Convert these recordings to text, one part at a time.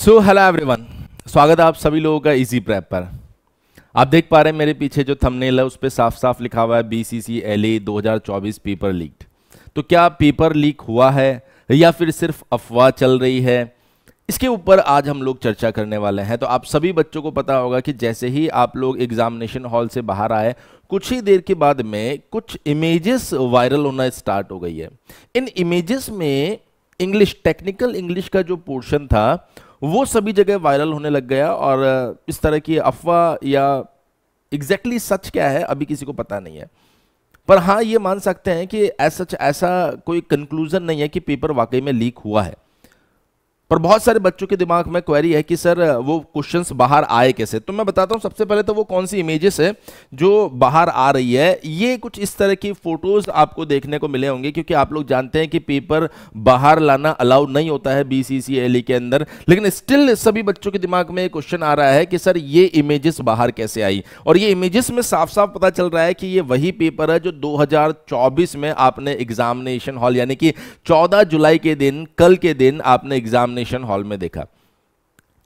so hello everyone स्वागत है आप सभी लोगों का इजी प्रैप पर आप देख पा रहे हैं मेरे पीछे जो थंबनेल है उस पर साफ साफ लिखा हुआ है B C C L A दो हज़ार चौबीस पेपर लीक तो क्या पेपर लीक हुआ है या फिर सिर्फ अफवाह चल रही है इसके ऊपर आज हम लोग चर्चा करने वाले हैं तो आप सभी बच्चों को पता होगा कि जैसे ही आप लोग एग्जामिनेशन हॉल से बाहर आए कुछ ही देर के बाद में कुछ इमेजेस वायरल होना स्टार्ट हो गई है इन इमेजेस में इंग्लिश टेक्निकल इंग्लिश का जो पोर्शन था वो सभी जगह वायरल होने लग गया और इस तरह की अफवाह या एग्जैक्टली exactly सच क्या है अभी किसी को पता नहीं है पर हाँ ये मान सकते हैं कि ऐसा ऐसा कोई कंक्लूज़न नहीं है कि पेपर वाकई में लीक हुआ है पर बहुत सारे बच्चों के दिमाग में क्वेरी है कि सर वो क्वेश्चंस बाहर आए कैसे तो मैं बताता हूँ सबसे पहले तो वो कौन सी इमेजेस है जो बाहर आ रही है ये कुछ इस तरह की फोटोज आपको देखने को मिले होंगे क्योंकि आप लोग जानते हैं कि पेपर बाहर लाना अलाउड नहीं होता है बी e के अंदर लेकिन स्टिल सभी बच्चों के दिमाग में क्वेश्चन आ रहा है कि सर ये इमेजेस बाहर कैसे आई और ये इमेजेस में साफ साफ पता चल रहा है कि ये वही पेपर है जो दो में आपने एग्जामिनेशन हॉल यानी कि चौदह जुलाई के दिन कल के दिन आपने एग्जामिनेशन एग्जामिनेशन हॉल में देखा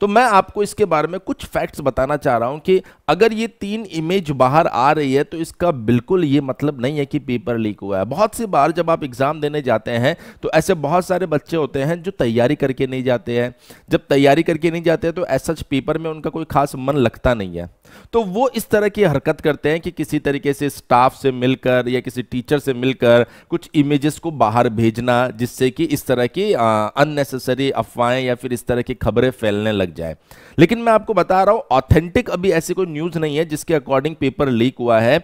तो मैं आपको इसके बारे में कुछ फैक्ट्स बताना चाह रहा हूं कि अगर ये तीन इमेज बाहर आ रही है तो इसका बिल्कुल ये मतलब नहीं है कि पेपर लीक हुआ है बहुत सी बार जब आप एग्ज़ाम देने जाते हैं तो ऐसे बहुत सारे बच्चे होते हैं जो तैयारी करके नहीं जाते हैं जब तैयारी करके नहीं जाते हैं तो ऐसा पेपर में उनका कोई खास मन लगता नहीं है तो वो इस तरह की हरकत करते हैं कि किसी तरीके से स्टाफ से मिलकर या किसी टीचर से मिलकर कुछ इमेजेस को बाहर भेजना जिससे कि इस तरह की अननेसेसरी अफवाहें या फिर इस तरह की खबरें फैलने लग जाए लेकिन मैं आपको बता रहा हूं ऑथेंटिक अभी ऐसी कोई न्यूज़ नहीं है जिसके अकॉर्डिंग पेपर लीक हुआ है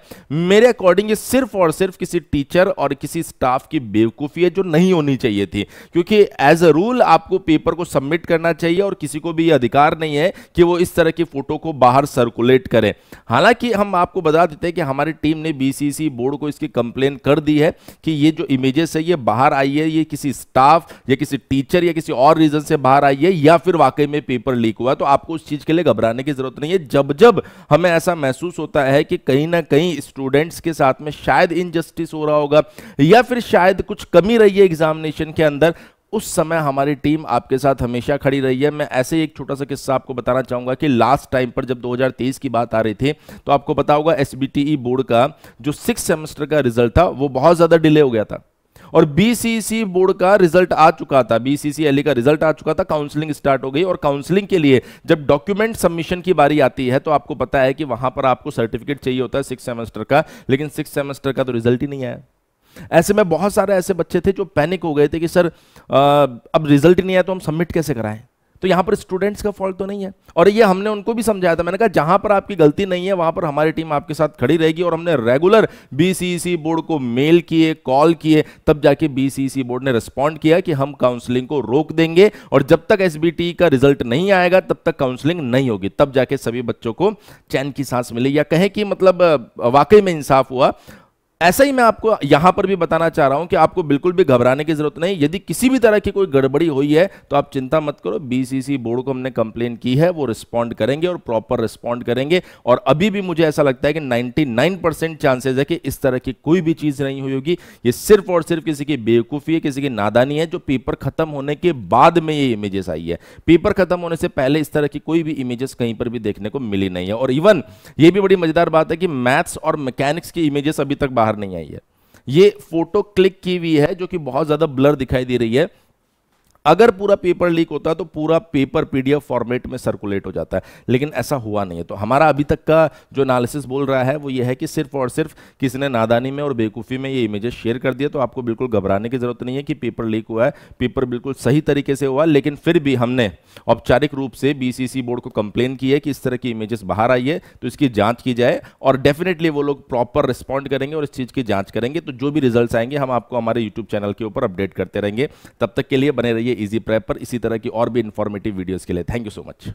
मेरे अकॉर्डिंग ये सिर्फ और सिर्फ किसी टीचर और किसी स्टाफ की बेवकूफ़ी है जो नहीं होनी चाहिए थी क्योंकि एज अ रूल आपको पेपर को सबमिट करना चाहिए और किसी को भी अधिकार नहीं है कि वो इस तरह की फोटो को बाहर सर्कुलेट कैलकुलेट करें हालांकि हम आपको बता देते हैं कि हमारी टीम ने बीसीसी बोर्ड को इसकी कंप्लेन कर दी है कि ये जो इमेजेस है ये बाहर आई है ये किसी स्टाफ या किसी टीचर या किसी और रीजन से बाहर आई है या फिर वाकई में पेपर लीक हुआ तो आपको उस चीज के लिए घबराने की जरूरत नहीं है जब जब हमें ऐसा महसूस होता है कि कहीं ना कहीं स्टूडेंट्स के साथ में शायद इनजस्टिस हो रहा होगा या फिर शायद कुछ कमी रही है एग्जामिनेशन के अंदर उस समय हमारी टीम आपके साथ हमेशा खड़ी रही है मैं ऐसे ही एक छोटा सा किस्सा आपको बताना चाहूँगा कि लास्ट टाइम पर जब 2023 की बात आ रही थी तो आपको पता होगा एस बोर्ड e का जो सिक्स सेमेस्टर का रिजल्ट था वो बहुत ज़्यादा डिले हो गया था और बीसीसी बोर्ड का रिजल्ट आ चुका था बीसीसीएलई e का रिजल्ट आ चुका था काउंसलिंग स्टार्ट हो गई और काउंसलिंग के लिए जब डॉक्यूमेंट सबमिशन की बारी आती है तो आपको पता है कि वहां पर आपको सर्टिफिकेट चाहिए होता है सिक्स सेमेस्टर का लेकिन सिक्स सेमेस्टर का तो रिजल्ट ही नहीं आया ऐसे में बहुत सारे ऐसे बच्चे थे जो पैनिक हो गए थे कि सर अब रिजल्ट ही नहीं आया तो हम सबमिट कैसे कराएं तो यहाँ पर स्टूडेंट्स का फॉल्ट तो नहीं है और ये हमने उनको भी समझाया था मैंने कहा जहाँ पर आपकी गलती नहीं है वहाँ पर हमारी टीम आपके साथ खड़ी रहेगी और हमने रेगुलर बीसीईसी बोर्ड को मेल किए कॉल किए तब जाके बीसीईसी बोर्ड ने रिस्पॉन्ड किया कि हम काउंसलिंग को रोक देंगे और जब तक एस का रिजल्ट नहीं आएगा तब तक काउंसलिंग नहीं होगी तब जाके सभी बच्चों को चैन की सांस मिली या कहें कि मतलब वाकई में इंसाफ हुआ ऐसा ही मैं आपको यहां पर भी बताना चाह रहा हूं कि आपको बिल्कुल भी घबराने की जरूरत नहीं यदि किसी भी तरह की कोई गड़बड़ी हुई है तो आप चिंता मत करो बीसीसी बोर्ड को हमने कंप्लेन की है वो रिस्पॉन्ड करेंगे और प्रॉपर रिस्पॉन्ड करेंगे और अभी भी मुझे ऐसा लगता है कि परसेंट चांसेस है कि इस तरह की कोई भी चीज नहीं हुई होगी ये सिर्फ और सिर्फ किसी की बेवकूफी है किसी की नादानी है जो पेपर खत्म होने के बाद में ये इमेजेस आई है पेपर खत्म होने से पहले इस तरह की कोई भी इमेजेस कहीं पर भी देखने को मिली नहीं है और इवन ये भी बड़ी मजेदार बात है कि मैथ्स और मैकेनिक्स की इमेजेस अभी तक बाहर बाहर नहीं आई है ये फोटो क्लिक की हुई है जो कि बहुत ज्यादा ब्लर दिखाई दे रही है अगर पूरा पेपर लीक होता तो पूरा पेपर पीडीएफ फॉर्मेट में सर्कुलेट हो जाता है लेकिन ऐसा हुआ नहीं है तो हमारा अभी तक का जो एनालिसिस बोल रहा है वो ये है कि सिर्फ और सिर्फ किसी ने नादानी में और बेवकूफ़ी में ये इमेजेस शेयर कर दिया तो आपको बिल्कुल घबराने की जरूरत नहीं है कि पेपर लीक हुआ है पेपर बिल्कुल सही तरीके से हुआ लेकिन फिर भी हमने औपचारिक रूप से बीसीसी बोर्ड को कंप्लेन की है कि इस तरह की इमेजेस बाहर आई है तो इसकी जाँच की जाए और डेफिनेटली वो लोग प्रॉपर रिस्पॉन्ड करेंगे और इस चीज़ की जाँच करेंगे तो जो भी रिजल्ट आएंगे हम आपको हमारे यूट्यूब चैनल के ऊपर अपडेट करते रहेंगे तब तक के लिए बने रहिए इजी प्रेप पर इसी तरह की और भी इन्फॉर्मेटिव वीडियोज़ के लिए थैंक यू सो मच